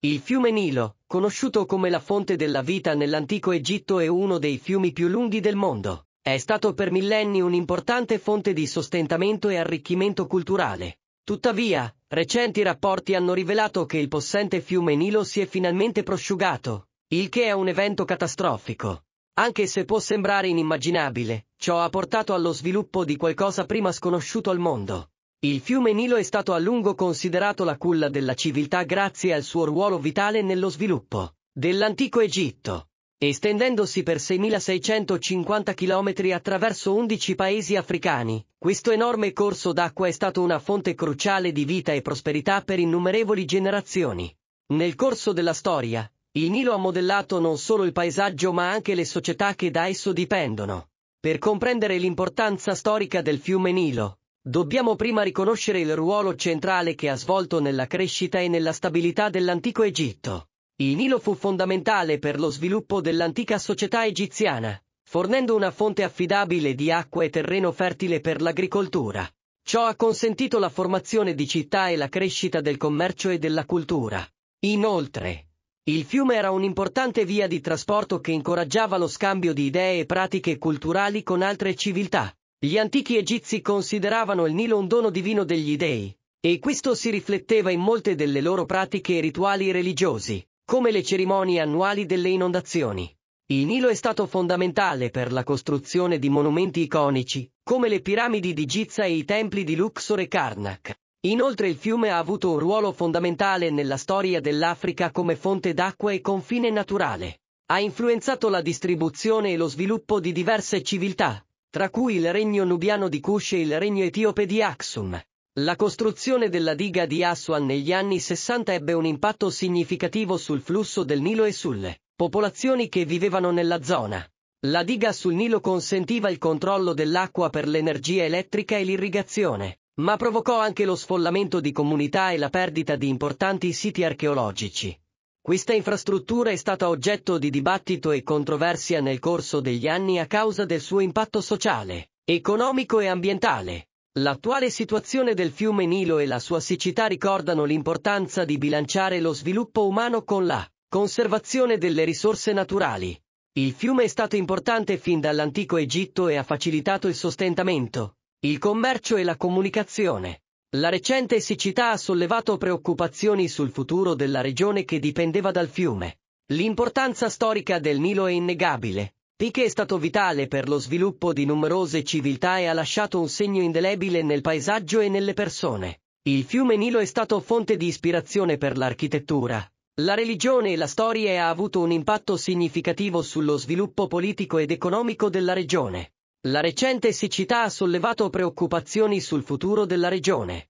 Il fiume Nilo, conosciuto come la fonte della vita nell'antico Egitto e uno dei fiumi più lunghi del mondo. È stato per millenni un'importante fonte di sostentamento e arricchimento culturale. Tuttavia, recenti rapporti hanno rivelato che il possente fiume Nilo si è finalmente prosciugato, il che è un evento catastrofico. Anche se può sembrare inimmaginabile, ciò ha portato allo sviluppo di qualcosa prima sconosciuto al mondo. Il fiume Nilo è stato a lungo considerato la culla della civiltà grazie al suo ruolo vitale nello sviluppo dell'antico Egitto, estendendosi per 6.650 km attraverso 11 paesi africani. Questo enorme corso d'acqua è stato una fonte cruciale di vita e prosperità per innumerevoli generazioni. Nel corso della storia, il Nilo ha modellato non solo il paesaggio ma anche le società che da esso dipendono. Per comprendere l'importanza storica del fiume Nilo, dobbiamo prima riconoscere il ruolo centrale che ha svolto nella crescita e nella stabilità dell'antico Egitto. Il Nilo fu fondamentale per lo sviluppo dell'antica società egiziana, fornendo una fonte affidabile di acqua e terreno fertile per l'agricoltura. Ciò ha consentito la formazione di città e la crescita del commercio e della cultura. Inoltre, il fiume era un'importante via di trasporto che incoraggiava lo scambio di idee e pratiche culturali con altre civiltà. Gli antichi egizi consideravano il Nilo un dono divino degli dei, e questo si rifletteva in molte delle loro pratiche e rituali religiosi, come le cerimonie annuali delle inondazioni. Il Nilo è stato fondamentale per la costruzione di monumenti iconici, come le piramidi di Giza e i templi di Luxor e Karnak. Inoltre il fiume ha avuto un ruolo fondamentale nella storia dell'Africa come fonte d'acqua e confine naturale. Ha influenzato la distribuzione e lo sviluppo di diverse civiltà, tra cui il regno nubiano di Cush e il regno etiope di Aksum. La costruzione della diga di Aswan negli anni 60 ebbe un impatto significativo sul flusso del Nilo e sulle popolazioni che vivevano nella zona. La diga sul Nilo consentiva il controllo dell'acqua per l'energia elettrica e l'irrigazione, ma provocò anche lo sfollamento di comunità e la perdita di importanti siti archeologici. Questa infrastruttura è stata oggetto di dibattito e controversia nel corso degli anni a causa del suo impatto sociale, economico e ambientale. L'attuale situazione del fiume Nilo e la sua siccità ricordano l'importanza di bilanciare lo sviluppo umano con la conservazione delle risorse naturali. Il fiume è stato importante fin dall'antico Egitto e ha facilitato il sostentamento, il commercio e la comunicazione. La recente siccità ha sollevato preoccupazioni sul futuro della regione che dipendeva dal fiume. L'importanza storica del Nilo è innegabile. Piche è stato vitale per lo sviluppo di numerose civiltà e ha lasciato un segno indelebile nel paesaggio e nelle persone. Il fiume Nilo è stato fonte di ispirazione per l'architettura. La religione e la storia ha avuto un impatto significativo sullo sviluppo politico ed economico della regione. La recente siccità ha sollevato preoccupazioni sul futuro della regione.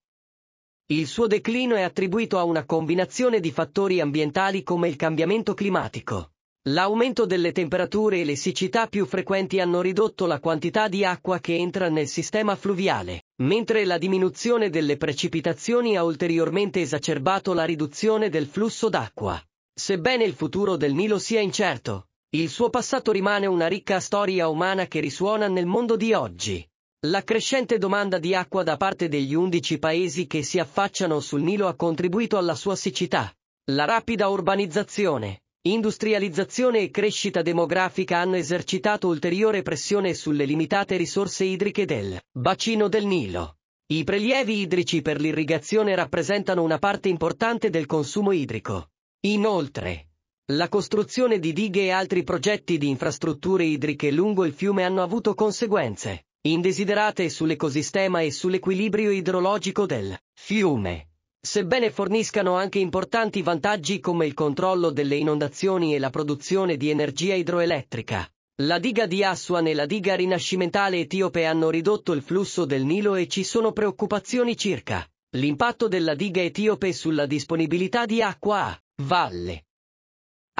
Il suo declino è attribuito a una combinazione di fattori ambientali come il cambiamento climatico. L'aumento delle temperature e le siccità più frequenti hanno ridotto la quantità di acqua che entra nel sistema fluviale, mentre la diminuzione delle precipitazioni ha ulteriormente esacerbato la riduzione del flusso d'acqua. Sebbene il futuro del Nilo sia incerto, il suo passato rimane una ricca storia umana che risuona nel mondo di oggi. La crescente domanda di acqua da parte degli undici paesi che si affacciano sul Nilo ha contribuito alla sua siccità. La rapida urbanizzazione, industrializzazione e crescita demografica hanno esercitato ulteriore pressione sulle limitate risorse idriche del bacino del Nilo. I prelievi idrici per l'irrigazione rappresentano una parte importante del consumo idrico. Inoltre, la costruzione di dighe e altri progetti di infrastrutture idriche lungo il fiume hanno avuto conseguenze indesiderate sull'ecosistema e sull'equilibrio idrologico del fiume. Sebbene forniscano anche importanti vantaggi come il controllo delle inondazioni e la produzione di energia idroelettrica, la diga di Assuan e la diga rinascimentale etiope hanno ridotto il flusso del Nilo e ci sono preoccupazioni circa l'impatto della diga etiope sulla disponibilità di acqua a valle.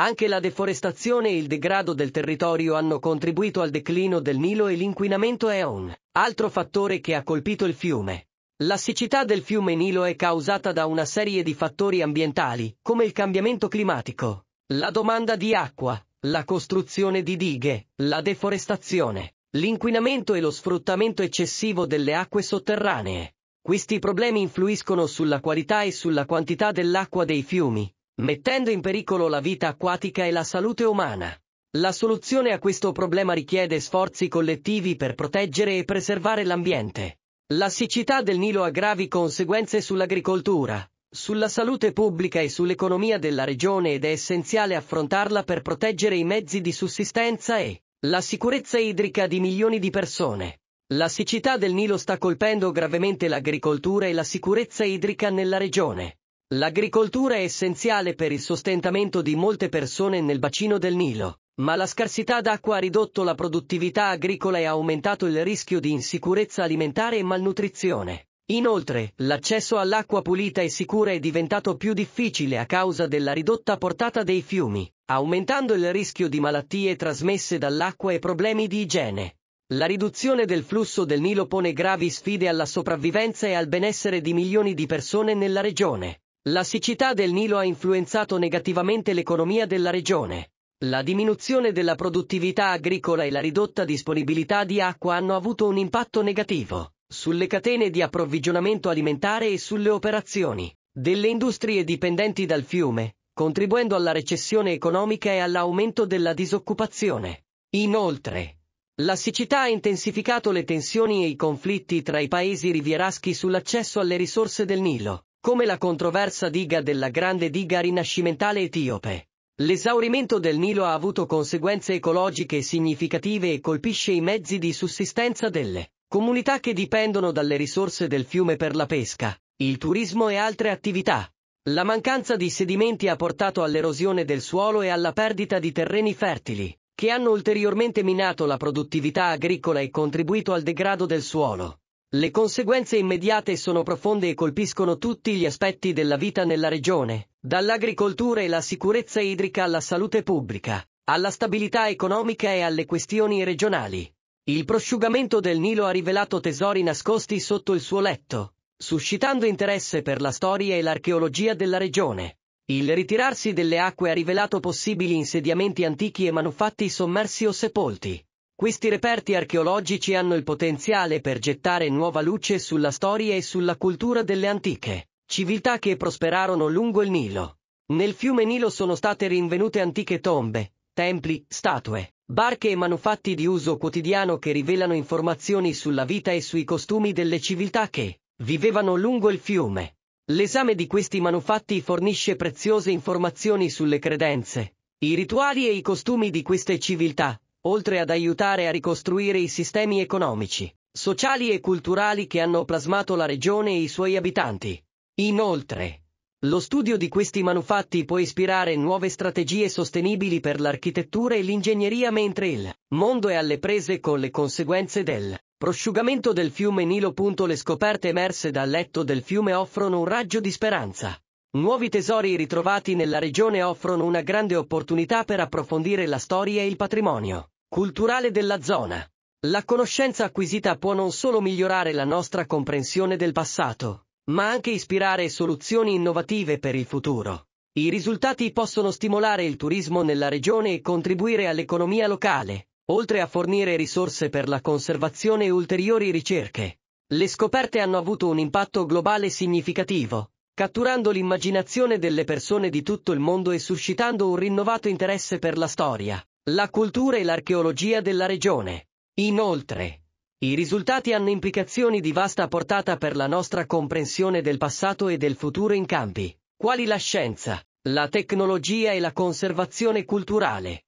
Anche la deforestazione e il degrado del territorio hanno contribuito al declino del Nilo e l'inquinamento è un altro fattore che ha colpito il fiume. La siccità del fiume Nilo è causata da una serie di fattori ambientali, come il cambiamento climatico, la domanda di acqua, la costruzione di dighe, la deforestazione, l'inquinamento e lo sfruttamento eccessivo delle acque sotterranee. Questi problemi influiscono sulla qualità e sulla quantità dell'acqua dei fiumi, mettendo in pericolo la vita acquatica e la salute umana. La soluzione a questo problema richiede sforzi collettivi per proteggere e preservare l'ambiente. La siccità del Nilo ha gravi conseguenze sull'agricoltura, sulla salute pubblica e sull'economia della regione ed è essenziale affrontarla per proteggere i mezzi di sussistenza e la sicurezza idrica di milioni di persone. La siccità del Nilo sta colpendo gravemente l'agricoltura e la sicurezza idrica nella regione. L'agricoltura è essenziale per il sostentamento di molte persone nel bacino del Nilo, ma la scarsità d'acqua ha ridotto la produttività agricola e ha aumentato il rischio di insicurezza alimentare e malnutrizione. Inoltre, l'accesso all'acqua pulita e sicura è diventato più difficile a causa della ridotta portata dei fiumi, aumentando il rischio di malattie trasmesse dall'acqua e problemi di igiene. La riduzione del flusso del Nilo pone gravi sfide alla sopravvivenza e al benessere di milioni di persone nella regione. La siccità del Nilo ha influenzato negativamente l'economia della regione. La diminuzione della produttività agricola e la ridotta disponibilità di acqua hanno avuto un impatto negativo sulle catene di approvvigionamento alimentare e sulle operazioni delle industrie dipendenti dal fiume, contribuendo alla recessione economica e all'aumento della disoccupazione. Inoltre, la siccità ha intensificato le tensioni e i conflitti tra i paesi rivieraschi sull'accesso alle risorse del Nilo come la controversa diga della grande diga rinascimentale etiope. L'esaurimento del Nilo ha avuto conseguenze ecologiche significative e colpisce i mezzi di sussistenza delle comunità che dipendono dalle risorse del fiume per la pesca, il turismo e altre attività. La mancanza di sedimenti ha portato all'erosione del suolo e alla perdita di terreni fertili, che hanno ulteriormente minato la produttività agricola e contribuito al degrado del suolo. Le conseguenze immediate sono profonde e colpiscono tutti gli aspetti della vita nella regione, dall'agricoltura e la sicurezza idrica alla salute pubblica, alla stabilità economica e alle questioni regionali. Il prosciugamento del Nilo ha rivelato tesori nascosti sotto il suo letto, suscitando interesse per la storia e l'archeologia della regione. Il ritirarsi delle acque ha rivelato possibili insediamenti antichi e manufatti sommersi o sepolti. Questi reperti archeologici hanno il potenziale per gettare nuova luce sulla storia e sulla cultura delle antiche civiltà che prosperarono lungo il Nilo. Nel fiume Nilo sono state rinvenute antiche tombe, templi, statue, barche e manufatti di uso quotidiano che rivelano informazioni sulla vita e sui costumi delle civiltà che vivevano lungo il fiume. L'esame di questi manufatti fornisce preziose informazioni sulle credenze, i rituali e i costumi di queste civiltà, oltre ad aiutare a ricostruire i sistemi economici, sociali e culturali che hanno plasmato la regione e i suoi abitanti. Inoltre, lo studio di questi manufatti può ispirare nuove strategie sostenibili per l'architettura e l'ingegneria mentre il mondo è alle prese con le conseguenze del prosciugamento del fiume Nilo. Le scoperte emerse dal letto del fiume offrono un raggio di speranza. Nuovi tesori ritrovati nella regione offrono una grande opportunità per approfondire la storia e il patrimonio Culturale della zona. La conoscenza acquisita può non solo migliorare la nostra comprensione del passato, ma anche ispirare soluzioni innovative per il futuro. I risultati possono stimolare il turismo nella regione e contribuire all'economia locale, oltre a fornire risorse per la conservazione e ulteriori ricerche. Le scoperte hanno avuto un impatto globale significativo, catturando l'immaginazione delle persone di tutto il mondo e suscitando un rinnovato interesse per la storia la cultura e l'archeologia della regione. Inoltre, i risultati hanno implicazioni di vasta portata per la nostra comprensione del passato e del futuro in campi, quali la scienza, la tecnologia e la conservazione culturale.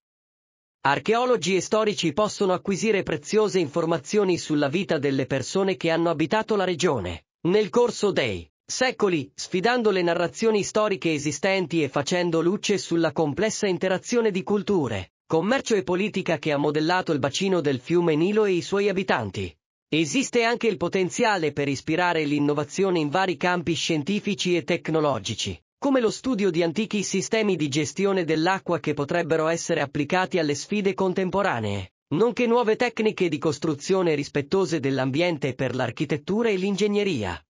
Archeologi e storici possono acquisire preziose informazioni sulla vita delle persone che hanno abitato la regione, nel corso dei secoli, sfidando le narrazioni storiche esistenti e facendo luce sulla complessa interazione di culture, commercio e politica che ha modellato il bacino del fiume Nilo e i suoi abitanti. Esiste anche il potenziale per ispirare l'innovazione in vari campi scientifici e tecnologici, come lo studio di antichi sistemi di gestione dell'acqua che potrebbero essere applicati alle sfide contemporanee, nonché nuove tecniche di costruzione rispettose dell'ambiente per l'architettura e l'ingegneria.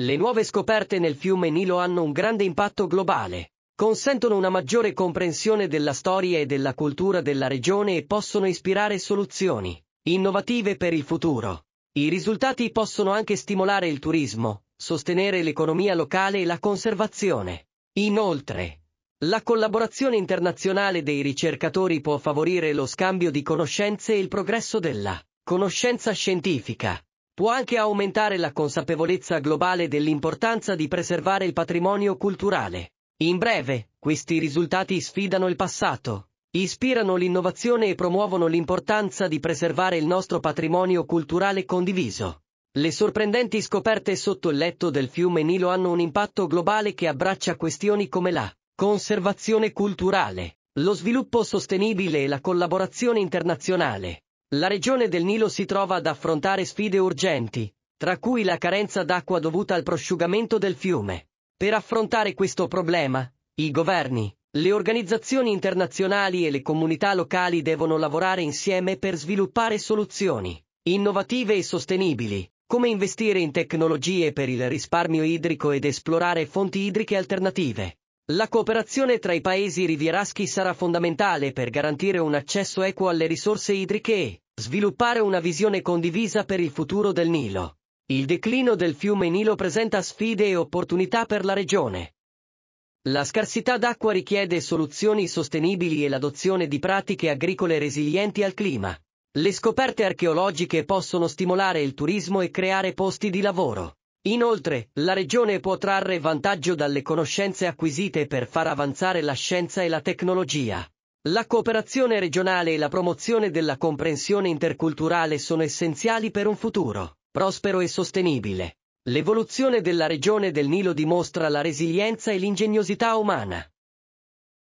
Le nuove scoperte nel fiume Nilo hanno un grande impatto globale, consentono una maggiore comprensione della storia e della cultura della regione e possono ispirare soluzioni innovative per il futuro. I risultati possono anche stimolare il turismo, sostenere l'economia locale e la conservazione. Inoltre, la collaborazione internazionale dei ricercatori può favorire lo scambio di conoscenze e il progresso della conoscenza scientifica. Può anche aumentare la consapevolezza globale dell'importanza di preservare il patrimonio culturale. In breve, questi risultati sfidano il passato, ispirano l'innovazione e promuovono l'importanza di preservare il nostro patrimonio culturale condiviso. Le sorprendenti scoperte sotto il letto del fiume Nilo hanno un impatto globale che abbraccia questioni come la conservazione culturale, lo sviluppo sostenibile e la collaborazione internazionale. La regione del Nilo si trova ad affrontare sfide urgenti, tra cui la carenza d'acqua dovuta al prosciugamento del fiume, per affrontare questo problema, i governi, le organizzazioni internazionali e le comunità locali devono lavorare insieme per sviluppare soluzioni innovative e sostenibili, come investire in tecnologie per il risparmio idrico ed esplorare fonti idriche alternative. La cooperazione tra i paesi rivieraschi sarà fondamentale per garantire un accesso equo alle risorse idriche e sviluppare una visione condivisa per il futuro del Nilo. Il declino del fiume Nilo presenta sfide e opportunità per la regione. La scarsità d'acqua richiede soluzioni sostenibili e l'adozione di pratiche agricole resilienti al clima. Le scoperte archeologiche possono stimolare il turismo e creare posti di lavoro. Inoltre, la regione può trarre vantaggio dalle conoscenze acquisite per far avanzare la scienza e la tecnologia. La cooperazione regionale e la promozione della comprensione interculturale sono essenziali per un futuro prospero e sostenibile. L'evoluzione della regione del Nilo dimostra la resilienza e l'ingegnosità umana.